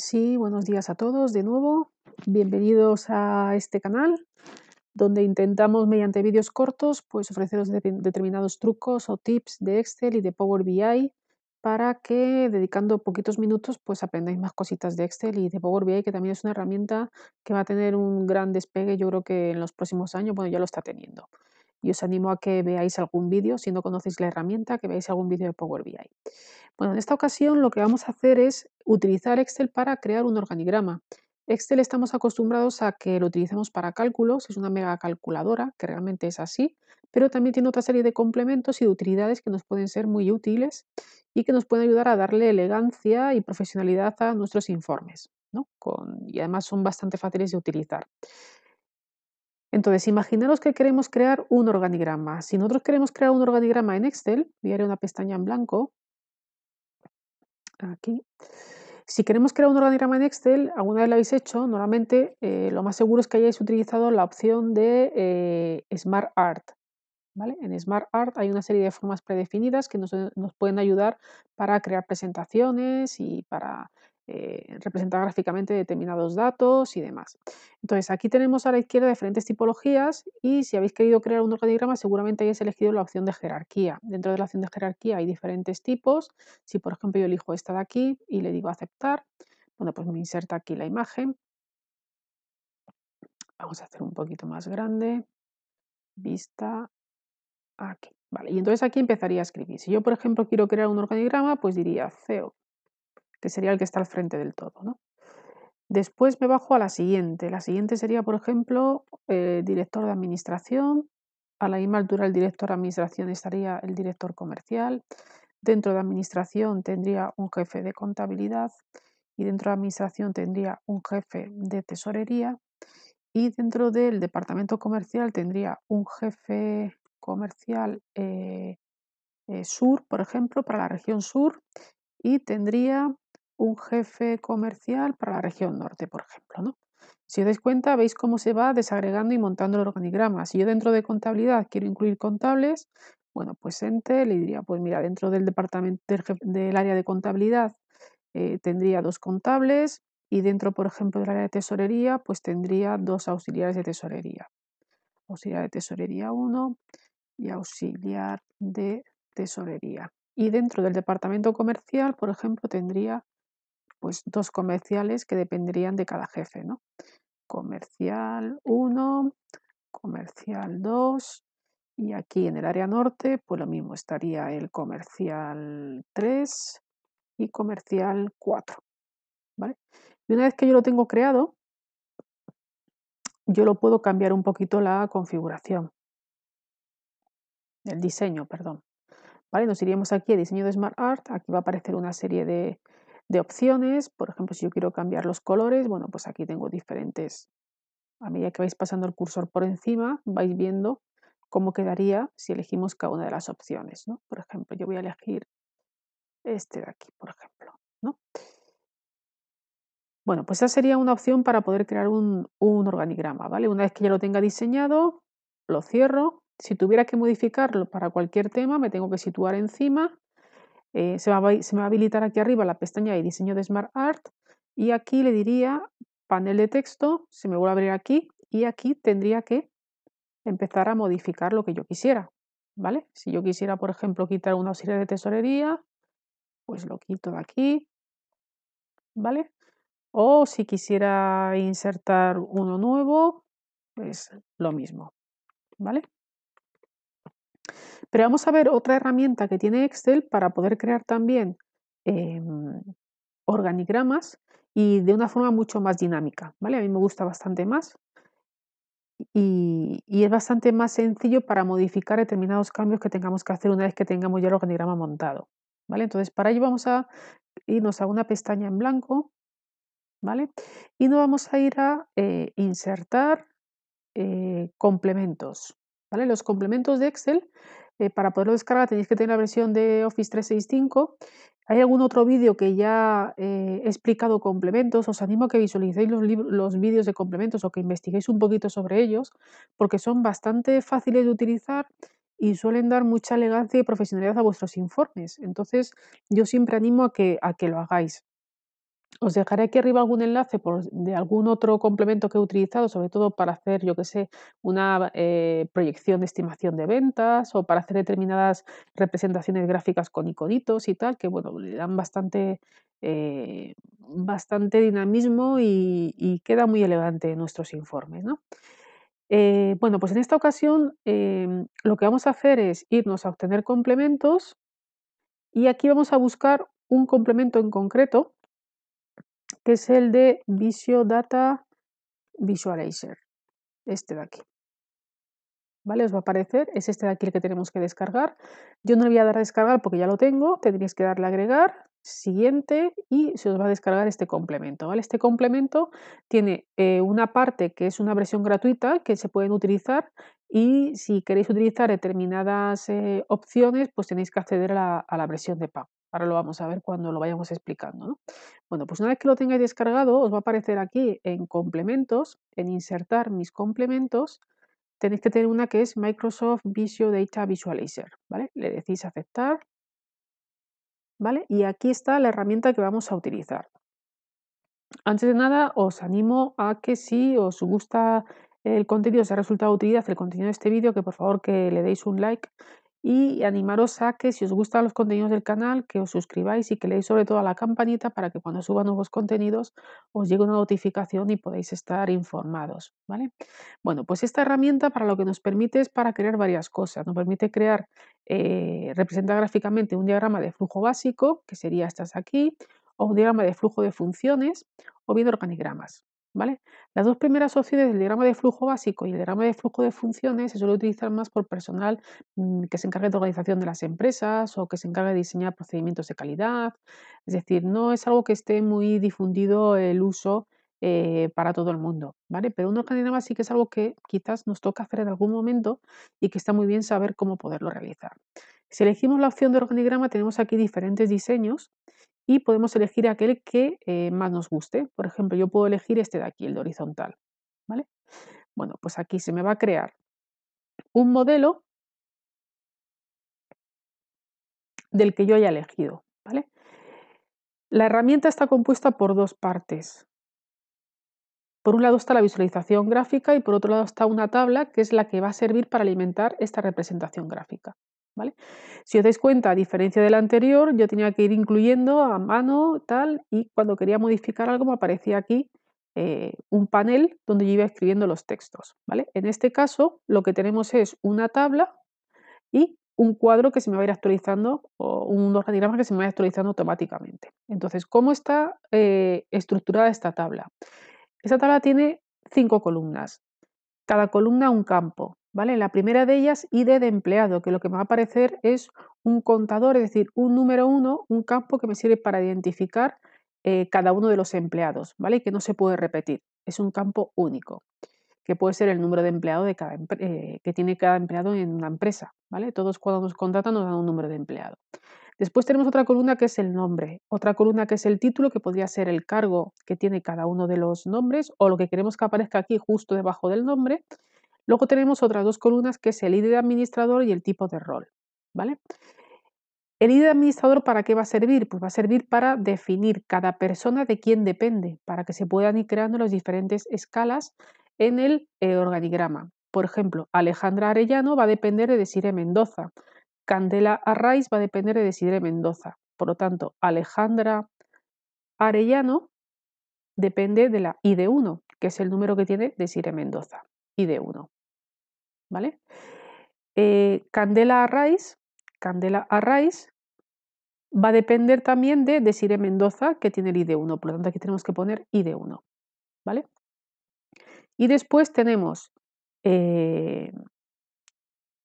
Sí, buenos días a todos de nuevo. Bienvenidos a este canal donde intentamos mediante vídeos cortos pues ofreceros determinados trucos o tips de Excel y de Power BI para que dedicando poquitos minutos pues aprendáis más cositas de Excel y de Power BI que también es una herramienta que va a tener un gran despegue yo creo que en los próximos años, bueno ya lo está teniendo y os animo a que veáis algún vídeo, si no conocéis la herramienta, que veáis algún vídeo de Power BI. Bueno, en esta ocasión lo que vamos a hacer es utilizar Excel para crear un organigrama. Excel estamos acostumbrados a que lo utilicemos para cálculos, es una mega calculadora, que realmente es así, pero también tiene otra serie de complementos y de utilidades que nos pueden ser muy útiles y que nos pueden ayudar a darle elegancia y profesionalidad a nuestros informes, ¿no? y además son bastante fáciles de utilizar. Entonces, imaginaros que queremos crear un organigrama. Si nosotros queremos crear un organigrama en Excel, voy a una pestaña en blanco. Aquí. Si queremos crear un organigrama en Excel, alguna vez lo habéis hecho, normalmente eh, lo más seguro es que hayáis utilizado la opción de eh, Smart Art. ¿vale? En Smart Art hay una serie de formas predefinidas que nos pueden ayudar para crear presentaciones y para eh, representa gráficamente determinados datos y demás. Entonces, aquí tenemos a la izquierda diferentes tipologías y si habéis querido crear un organigrama, seguramente hayáis elegido la opción de jerarquía. Dentro de la opción de jerarquía hay diferentes tipos. Si, por ejemplo, yo elijo esta de aquí y le digo aceptar, bueno, pues me inserta aquí la imagen. Vamos a hacer un poquito más grande. Vista aquí. Vale, y entonces aquí empezaría a escribir. Si yo, por ejemplo, quiero crear un organigrama, pues diría CEO que sería el que está al frente del todo. Después me bajo a la siguiente. La siguiente sería, por ejemplo, eh, director de administración. A la misma altura el director de administración estaría el director comercial. Dentro de administración tendría un jefe de contabilidad y dentro de administración tendría un jefe de tesorería y dentro del departamento comercial tendría un jefe comercial eh, eh, sur, por ejemplo, para la región sur y tendría un jefe comercial para la región norte, por ejemplo. ¿no? Si os dais cuenta, veis cómo se va desagregando y montando el organigrama. Si yo dentro de contabilidad quiero incluir contables, bueno, pues ente le diría, pues mira, dentro del departamento del, área de contabilidad eh, tendría dos contables y dentro, por ejemplo, del área de tesorería, pues tendría dos auxiliares de tesorería. Auxiliar de tesorería 1 y auxiliar de tesorería. Y dentro del departamento comercial, por ejemplo, tendría pues dos comerciales que dependerían de cada jefe, ¿no? Comercial 1, comercial 2 y aquí en el área norte, pues lo mismo, estaría el comercial 3 y comercial 4, ¿vale? Y una vez que yo lo tengo creado, yo lo puedo cambiar un poquito la configuración, el diseño, perdón. ¿Vale? Nos iríamos aquí a diseño de Smart Art, aquí va a aparecer una serie de, de opciones. Por ejemplo, si yo quiero cambiar los colores, bueno, pues aquí tengo diferentes. A medida que vais pasando el cursor por encima, vais viendo cómo quedaría si elegimos cada una de las opciones. ¿no? Por ejemplo, yo voy a elegir este de aquí, por ejemplo. ¿no? Bueno, pues esa sería una opción para poder crear un, un, organigrama, ¿vale? Una vez que ya lo tenga diseñado, lo cierro. Si tuviera que modificarlo para cualquier tema, me tengo que situar encima eh, se, va, me va a habilitar aquí arriba la pestaña de diseño de Smart Art y aquí le diría panel de texto, se me vuelve a abrir aquí y aquí tendría que empezar a modificar lo que yo quisiera. ¿Vale? Si yo quisiera, por ejemplo, quitar una serie de tesorería, pues lo quito de aquí, ¿vale? O si quisiera insertar uno nuevo, pues lo mismo, ¿vale? Pero vamos a ver otra herramienta que tiene Excel para poder crear también em, organigramas y de una forma mucho más dinámica. ¿vale? A mí me gusta bastante más y, es bastante más sencillo para modificar determinados cambios que tengamos que hacer una vez que tengamos ya el organigrama montado. ¿vale? Entonces, para ello vamos a irnos a una pestaña en blanco ¿vale? y nos vamos a ir a eh, insertar eh, complementos. Los complementos de Excel, eh, para poderlo descargar tenéis que tener la versión de Office 365. Hay algún otro vídeo que ya eh, he explicado complementos, os animo a que visualicéis los, los vídeos de complementos o que investiguéis un poquito sobre ellos, porque son bastante fáciles de utilizar y suelen dar mucha elegancia y profesionalidad a vuestros informes. Entonces, yo siempre animo a que, a que lo hagáis. Os dejaré aquí arriba algún enlace de algún otro complemento que he utilizado, sobre todo para hacer, yo que sé, una eh, proyección de estimación de ventas o para hacer determinadas representaciones gráficas con iconitos y tal, que bueno, le dan bastante, eh, bastante dinamismo y, queda muy elegante en nuestros informes. Eh, bueno, pues en esta ocasión em, lo que vamos a hacer es irnos a obtener complementos y aquí vamos a buscar un complemento en concreto es el de Visio Data Visualizer, este de aquí. ¿Vale? Os va a aparecer, es este de aquí el que tenemos que descargar. Yo no le voy a dar a descargar porque ya lo tengo, Tenéis que darle a agregar, siguiente y se os va a descargar este complemento. ¿vale? Este complemento tiene eh, una parte que es una versión gratuita que se pueden utilizar y si queréis utilizar determinadas eh, opciones pues tenéis que acceder a la, a la versión de pago. Ahora lo vamos a ver cuando lo vayamos explicando. Bueno, pues una vez que lo tengáis descargado, os va a aparecer aquí en complementos, en insertar mis complementos, tenéis que tener una que es Microsoft Visio Data Visualizer. ¿vale? Le decís aceptar. ¿vale? Y aquí está la herramienta que vamos a utilizar. Antes de nada, os animo a que si os gusta el contenido, os ha resultado útil el contenido de este vídeo, que por favor que le deis un like y animaros a que si os gustan los contenidos del canal, que os suscribáis y que leéis sobre todo a la campanita para que cuando suba nuevos contenidos os llegue una notificación y podáis estar informados, ¿vale? Bueno, pues esta herramienta para lo que nos permite es para crear varias cosas. Nos permite crear, eh, representa gráficamente un diagrama de flujo básico, que sería estas aquí, o un diagrama de flujo de funciones, o bien organigramas. ¿Vale? Las dos primeras opciones, el diagrama de flujo básico y el diagrama de flujo de funciones, se suele utilizar más por personal mm, que se encargue de organización de las empresas o que se encarga de diseñar procedimientos de calidad. Es decir, no es algo que esté muy difundido el uso eh, para todo el mundo, ¿vale? Pero un organigrama sí que es algo que quizás nos toca hacer en algún momento y que está muy bien saber cómo poderlo realizar. Si elegimos la opción de organigrama, tenemos aquí diferentes diseños y podemos elegir aquel que eh, más nos guste. Por ejemplo, yo puedo elegir este de aquí, el de horizontal. ¿vale? Bueno, pues aquí se me va a crear un modelo del que yo haya elegido. ¿vale? La herramienta está compuesta por dos partes. Por un lado está la visualización gráfica y por otro lado está una tabla que es la que va a servir para alimentar esta representación gráfica. Si os dais cuenta, a diferencia de la anterior, yo tenía que ir incluyendo a mano, tal, y cuando quería modificar algo me aparecía aquí eh, un panel donde yo iba escribiendo los textos, En este caso, lo que tenemos es una tabla y un cuadro que se me va a ir actualizando o un organigrama que se me va a ir actualizando automáticamente. Entonces, ¿cómo está eh, estructurada esta tabla? Esta tabla tiene cinco columnas, cada columna un campo, ¿vale? La primera de ellas, ID de empleado, que lo que me va a aparecer es un contador, es decir, un número uno, un campo que me sirve para identificar eh, cada uno de los empleados, ¿vale? Que no se puede repetir, es un campo único, que puede ser el número de empleado de cada, eh, que tiene cada empleado en una empresa, ¿vale? Todos cuando nos contratan nos dan un número de empleado. Después tenemos otra columna que es el nombre, otra columna que es el título, que podría ser el cargo que tiene cada uno de los nombres o lo que queremos que aparezca aquí justo debajo del nombre, Luego tenemos otras dos columnas que es el de administrador y el tipo de rol. ¿vale? ¿El de administrador para qué va a servir? Pues va a servir para definir cada persona de quién depende, para que se puedan ir creando las diferentes escalas en el eh, organigrama. Por ejemplo, Alejandra Arellano va a depender de Desire Mendoza, Candela Arraiz va a depender de Desire Mendoza. Por lo tanto, Alejandra Arellano depende de la ID1, que es el número que tiene Desire Mendoza, ID1. ¿vale? Eh, candela Arraiz, Candela va a depender también de Desire Mendoza, que tiene el ID1, por lo tanto aquí tenemos que poner ID1, ¿vale? Y después tenemos eh,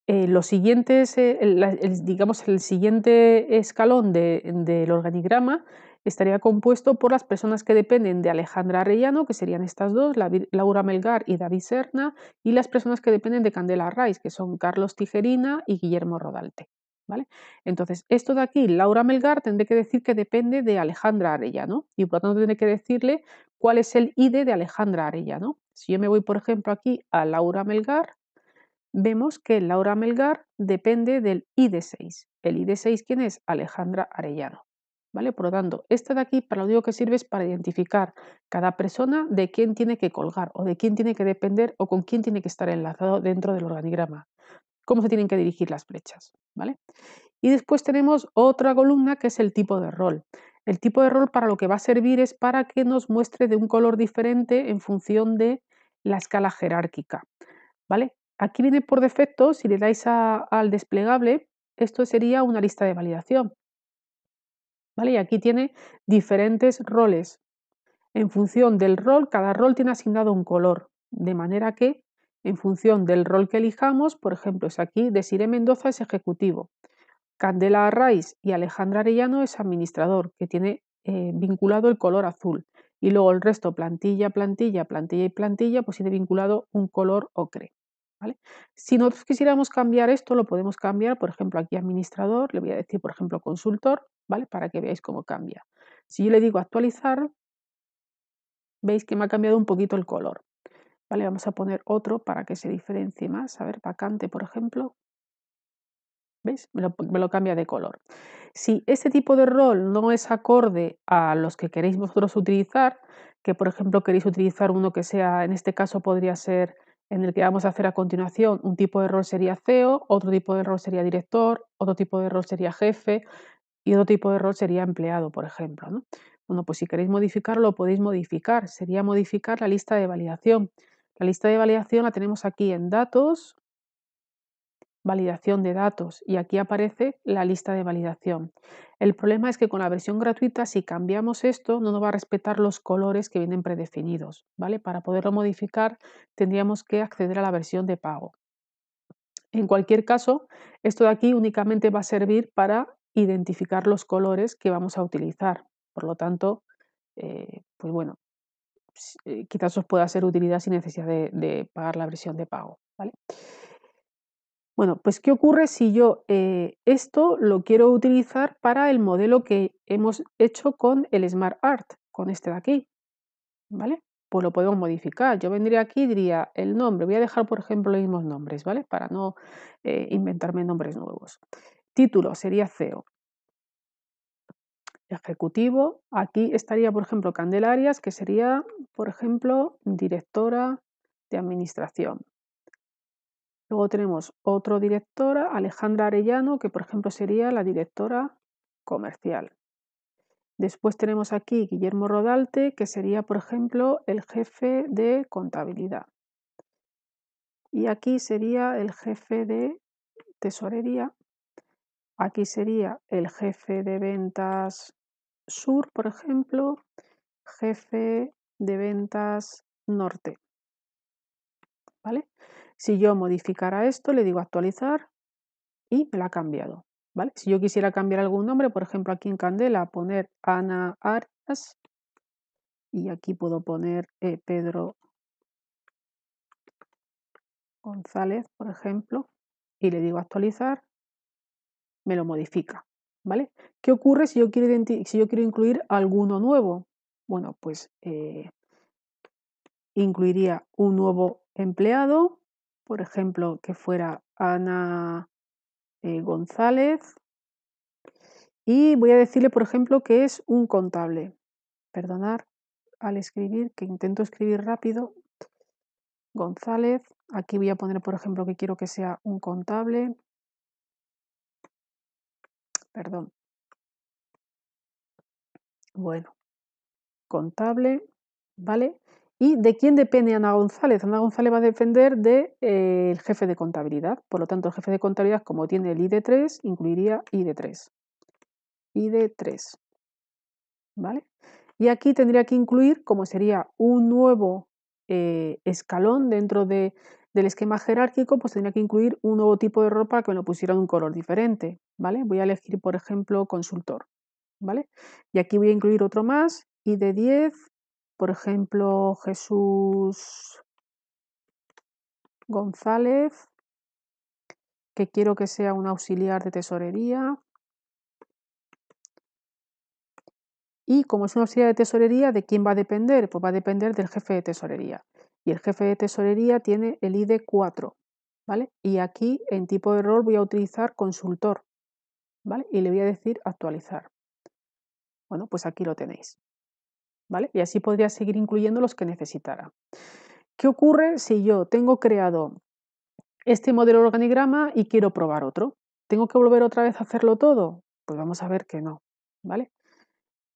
eh, los siguientes, el, digamos, el siguiente escalón del organigrama estaría compuesto por las personas que dependen de Alejandra Arellano, que serían estas dos, Laura Melgar y David Serna, y las personas que dependen de Candela Rice, que son Carlos Tijerina y Guillermo Rodalte. ¿Vale? Entonces, esto de aquí, Laura Melgar, tendré que decir que depende de Alejandra Arellano y por lo tanto tendré que decirle cuál es el ID de Alejandra Arellano. Si yo me voy, por ejemplo, aquí a Laura Melgar, vemos que Laura Melgar depende del ID6. ¿El ID6 quién es? Alejandra Arellano. Por lo tanto, esta de aquí para lo único que sirve es para identificar cada persona de quién tiene que colgar o de quién tiene que depender o con quién tiene que estar enlazado dentro del organigrama, cómo se tienen que dirigir las flechas, ¿vale? Y después tenemos otra columna que es el tipo de rol. El tipo de rol para lo que va a servir es para que nos muestre de un color diferente en función de la escala jerárquica, ¿vale? Aquí viene por defecto, si le dais al desplegable, esto sería una lista de validación. ¿vale? Y aquí tiene diferentes roles. En función del rol, cada rol tiene asignado un color, de manera que en función del rol que elijamos, por ejemplo, es aquí, Desiree Mendoza es ejecutivo, Candela Arraiz y Alejandra Arellano es administrador, que tiene eh, vinculado el color azul. Y luego el resto, plantilla, plantilla, plantilla y plantilla, pues tiene vinculado un color ocre. ¿vale? Si nosotros quisiéramos cambiar esto, lo podemos cambiar, por ejemplo, aquí administrador, le voy a decir, por ejemplo, consultor, ¿vale? Para que veáis cómo cambia. Si yo le digo actualizar, veis que me ha cambiado un poquito el color. Vale, vamos a poner otro para que se diferencie más. A ver, vacante, por ejemplo. ¿Veis? Me lo, me lo, cambia de color. Si este tipo de rol no es acorde a los que queréis vosotros utilizar, que por ejemplo queréis utilizar uno que sea, en este caso podría ser en el que vamos a hacer a continuación, un tipo de rol sería CEO, otro tipo de rol sería director, otro tipo de rol sería jefe, y otro tipo de error sería empleado, por ejemplo. Bueno, pues si queréis modificarlo, lo podéis modificar. Sería modificar la lista de validación. La lista de validación la tenemos aquí en datos, validación de datos y aquí aparece la lista de validación. El problema es que con la versión gratuita si cambiamos esto no nos va a respetar los colores que vienen predefinidos, ¿vale? Para poderlo modificar tendríamos que acceder a la versión de pago. En cualquier caso, esto de aquí únicamente va a servir para identificar los colores que vamos a utilizar. Por lo tanto, eh, pues bueno, eh, quizás os pueda ser utilidad sin necesidad de, pagar la versión de pago. ¿vale? Bueno, pues ¿qué ocurre si yo eh, esto lo quiero utilizar para el modelo que hemos hecho con el Smart Art, con este de aquí? ¿Vale? Pues lo podemos modificar. Yo vendría aquí y diría el nombre. Voy a dejar, por ejemplo, los mismos nombres, ¿vale? Para no inventarme nombres nuevos. Título sería CEO. Ejecutivo, aquí estaría, por ejemplo, Candelarias, que sería, por ejemplo, directora de administración. Luego tenemos otro directora, Alejandra Arellano, que por ejemplo sería la directora comercial. Después tenemos aquí Guillermo Rodalte, que sería por ejemplo el jefe de contabilidad. Y aquí sería el jefe de tesorería. Aquí sería el jefe de ventas sur, por ejemplo, jefe de ventas norte. ¿Vale? Si yo modificara esto, le digo actualizar y me lo ha cambiado. ¿Vale? Si yo quisiera cambiar algún nombre, por ejemplo, aquí en Candela poner Ana Arias y aquí puedo poner eh, Pedro González, por ejemplo, y le digo actualizar me lo modifica. ¿Vale? ¿Qué ocurre si yo quiero, incluir alguno nuevo? Bueno, pues eh, incluiría un nuevo empleado, por ejemplo, que fuera Ana eh, González. Y voy a decirle, por ejemplo, que es un contable. Perdonar al escribir, que intento escribir rápido. González. Aquí voy a poner, por ejemplo, que quiero que sea un contable. Perdón. Bueno, contable, ¿vale? ¿Y de quién depende Ana González? Ana González va a depender del de, eh, jefe de contabilidad. Por lo tanto, el jefe de contabilidad, como tiene el ID3, incluiría ID3. ID3. ¿Vale? Y aquí tendría que incluir, como sería un nuevo eh, escalón dentro de del esquema jerárquico, pues tendría que incluir un nuevo tipo de ropa que me lo pusiera un color diferente, ¿vale? Voy a elegir, por ejemplo, consultor, ¿vale? Y aquí voy a incluir otro más y de 10, por ejemplo, Jesús González, que quiero que sea un auxiliar de tesorería. Y como es un auxiliar de tesorería, ¿de quién va a depender? Pues va a depender del jefe de tesorería y el jefe de tesorería tiene el ID 4, ¿vale? Y aquí en tipo de rol voy a utilizar consultor, ¿vale? Y le voy a decir actualizar. Bueno, pues aquí lo tenéis, ¿vale? Y así podría seguir incluyendo los que necesitara. ¿Qué ocurre si yo tengo creado este modelo organigrama y quiero probar otro? ¿Tengo que volver otra vez a hacerlo todo? Pues vamos a ver que no, ¿vale?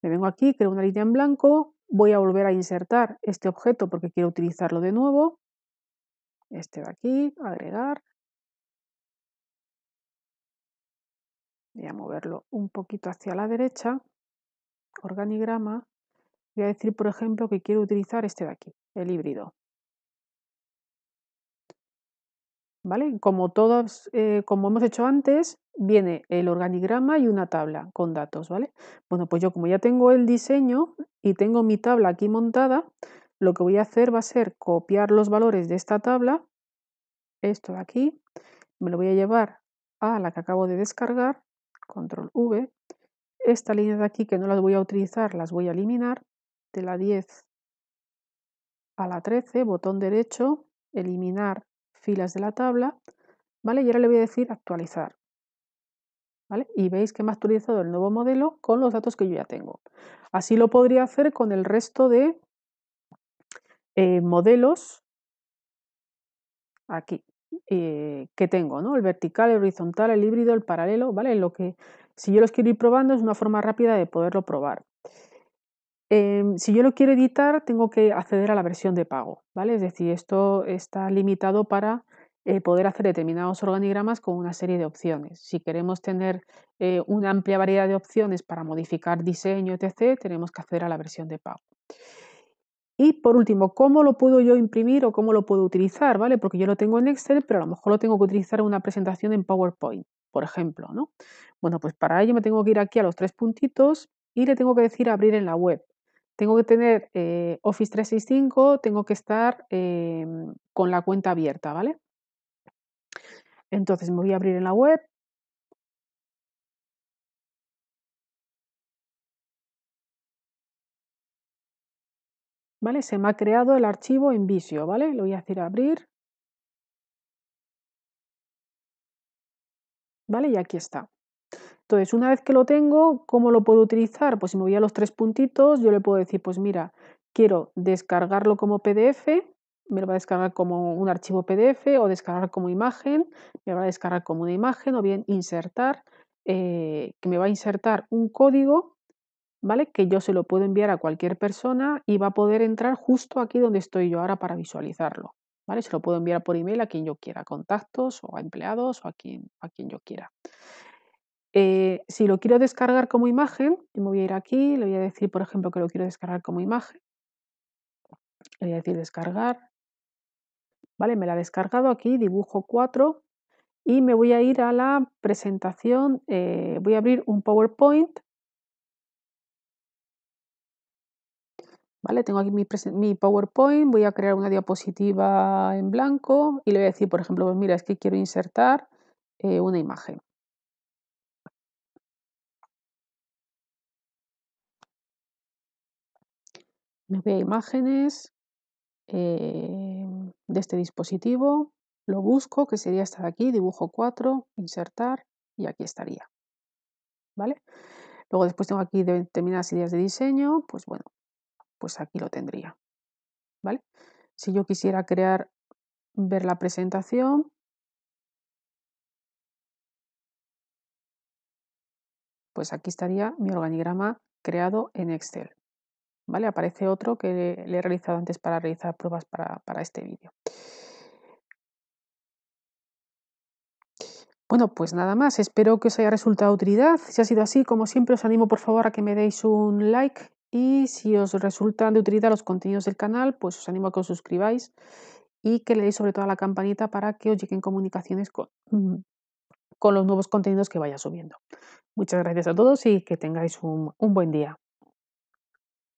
Me vengo aquí, creo una línea en blanco, voy a volver a insertar este objeto porque quiero utilizarlo de nuevo. Este de aquí, agregar. Voy a moverlo un poquito hacia la derecha, organigrama. Voy a decir, por ejemplo, que quiero utilizar este de aquí, el híbrido. ¿vale? Como todos, eh, como hemos hecho antes, viene el organigrama y una tabla con datos, ¿vale? Bueno, pues yo como ya tengo el diseño y tengo mi tabla aquí montada, lo que voy a hacer va a ser copiar los valores de esta tabla, esto de aquí, me lo voy a llevar a la que acabo de descargar, control V, esta línea de aquí que no las voy a utilizar, las voy a eliminar, de la 10 a la 13, botón derecho, eliminar filas de la tabla, ¿vale? Y ahora le voy a decir actualizar. ¿Vale? Y veis que me ha actualizado el nuevo modelo con los datos que yo ya tengo. Así lo podría hacer con el resto de eh, modelos aquí eh, que tengo, ¿no? El vertical, el horizontal, el híbrido, el paralelo, ¿vale? Lo que, si yo los quiero ir probando es una forma rápida de poderlo probar. Em, si yo lo quiero editar, tengo que acceder a la versión de pago, ¿vale? Es decir, esto está limitado para eh, poder hacer determinados organigramas con una serie de opciones. Si queremos tener eh, una amplia variedad de opciones para modificar diseño, etc., tenemos que acceder a la versión de pago. Y por último, ¿cómo lo puedo yo imprimir o cómo lo puedo utilizar? ¿Vale? Porque yo lo tengo en Excel, pero a lo mejor lo tengo que utilizar en una presentación en PowerPoint, por ejemplo. ¿no? Bueno, pues para ello me tengo que ir aquí a los tres puntitos y le tengo que decir abrir en la web. Tengo que tener eh, Office 365, tengo que estar em, con la cuenta abierta, ¿vale? Entonces me voy a abrir en la web. ¿Vale? Se me ha creado el archivo en Visio, ¿vale? Lo voy a hacer abrir. ¿Vale? Y aquí está. Entonces, una vez que lo tengo, ¿cómo lo puedo utilizar? Pues si me voy a los tres puntitos, yo le puedo decir, pues mira, quiero descargarlo como PDF, me lo va a descargar como un archivo PDF o descargar como imagen, me lo va a descargar como una imagen o bien insertar, eh, que me va a insertar un código, ¿vale? Que yo se lo puedo enviar a cualquier persona y va a poder entrar justo aquí donde estoy yo ahora para visualizarlo, ¿vale? Se lo puedo enviar por email a quien yo quiera, a contactos o a empleados o a quien, a quien yo quiera. Eh, si lo quiero descargar como imagen, yo me voy a ir aquí, le voy a decir, por ejemplo, que lo quiero descargar como imagen. Le voy a decir descargar. Vale, me la ha descargado aquí, dibujo 4. Y me voy a ir a la presentación. Eh, voy a abrir un PowerPoint. Vale, tengo aquí mi, PowerPoint, voy a crear una diapositiva en blanco y le voy a decir, por ejemplo, pues mira, es que quiero insertar eh, una imagen. me voy imágenes eh, de este dispositivo, lo busco, que sería esta de aquí, dibujo 4, insertar y aquí estaría. ¿Vale? Luego después tengo aquí determinadas ideas de diseño, pues bueno, pues aquí lo tendría. ¿Vale? Si yo quisiera crear, ver la presentación, pues aquí estaría mi organigrama creado en Excel. Aparece otro que le he realizado antes para realizar pruebas para, este vídeo. Bueno, pues nada más, espero que os haya resultado de utilidad. Si ha sido así, como siempre, os animo por favor a que me deis un like y si os resultan de utilidad los contenidos del canal, pues os animo a que os suscribáis y que le deis sobre todo a la campanita para que os lleguen comunicaciones con, mm, los nuevos contenidos que vaya subiendo. Muchas gracias a todos y que tengáis un buen día.